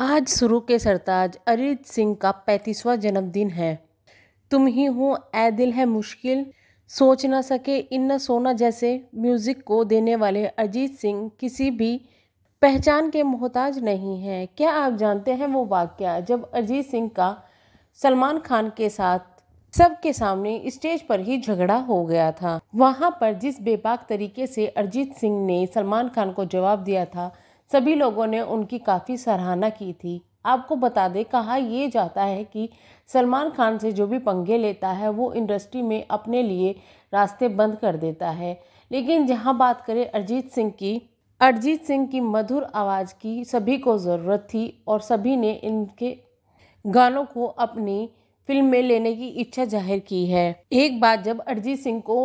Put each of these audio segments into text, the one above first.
आज शुरू के सरताज अरिजीत सिंह का पैंतीसवा जन्मदिन है तुम ही हो ए दिल है मुश्किल सोच ना सके इन न सोना जैसे म्यूज़िक को देने वाले अरिजीत सिंह किसी भी पहचान के मोहताज नहीं हैं क्या आप जानते हैं वो वाक्य जब अरिजीत सिंह का सलमान खान के साथ सबके सामने स्टेज पर ही झगड़ा हो गया था वहाँ पर जिस बेबाक तरीके से अरिजीत सिंह ने सलमान खान को जवाब दिया था सभी लोगों ने उनकी काफ़ी सराहना की थी आपको बता दें कहा यह जाता है कि सलमान खान से जो भी पंगे लेता है वो इंडस्ट्री में अपने लिए रास्ते बंद कर देता है लेकिन जहाँ बात करें अरिजीत सिंह की अरिजीत सिंह की मधुर आवाज़ की सभी को ज़रूरत थी और सभी ने इनके गानों को अपनी फिल्म में लेने की इच्छा जाहिर की है एक बात जब अरिजीत सिंह को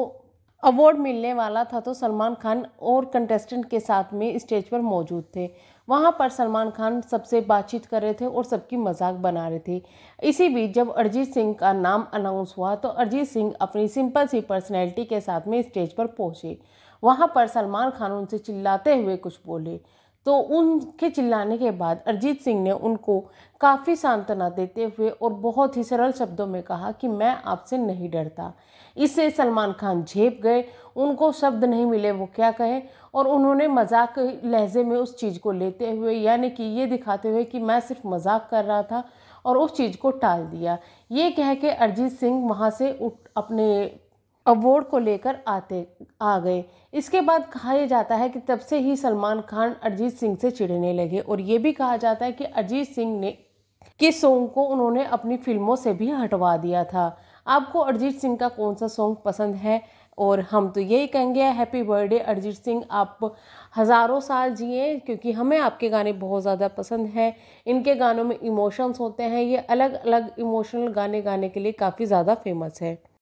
अवार्ड मिलने वाला था तो सलमान खान और कंटेस्टेंट के साथ में स्टेज पर मौजूद थे वहाँ पर सलमान खान सबसे बातचीत कर रहे थे और सबकी मजाक बना रहे थे इसी बीच जब अरिजीत सिंह का नाम अनाउंस हुआ तो अरिजीत सिंह अपनी सिंपल सी पर्सनैलिटी के साथ में स्टेज पर पहुँचे वहाँ पर सलमान खान उनसे चिल्लाते हुए कुछ बोले तो उनके चिल्लाने के बाद अरिजीत सिंह ने उनको काफ़ी सांत्वना देते हुए और बहुत ही सरल शब्दों में कहा कि मैं आपसे नहीं डरता इससे सलमान खान झेप गए उनको शब्द नहीं मिले वो क्या कहें और उन्होंने मजाक लहजे में उस चीज़ को लेते हुए यानी कि ये दिखाते हुए कि मैं सिर्फ मजाक कर रहा था और उस चीज़ को टाल दिया ये कह के अरिजीत सिंह वहाँ से उठ अपने अवार्ड को लेकर आते आ गए इसके बाद कहा जाता है कि तब से ही सलमान खान अरिजीत सिंह से चिढ़ने लगे और ये भी कहा जाता है कि अरिजीत सिंह ने के सॉन्ग को उन्होंने अपनी फिल्मों से भी हटवा दिया था आपको अरिजीत सिंह का कौन सा सॉन्ग पसंद है और हम तो यही कहेंगे हैप्पी बर्थडे अरिजीत सिंह आप हज़ारों साल जिए क्योंकि हमें आपके गाने बहुत ज़्यादा पसंद हैं इनके गानों में इमोशंस होते हैं ये अलग अलग इमोशनल गाने गाने के लिए काफ़ी ज़्यादा फेमस है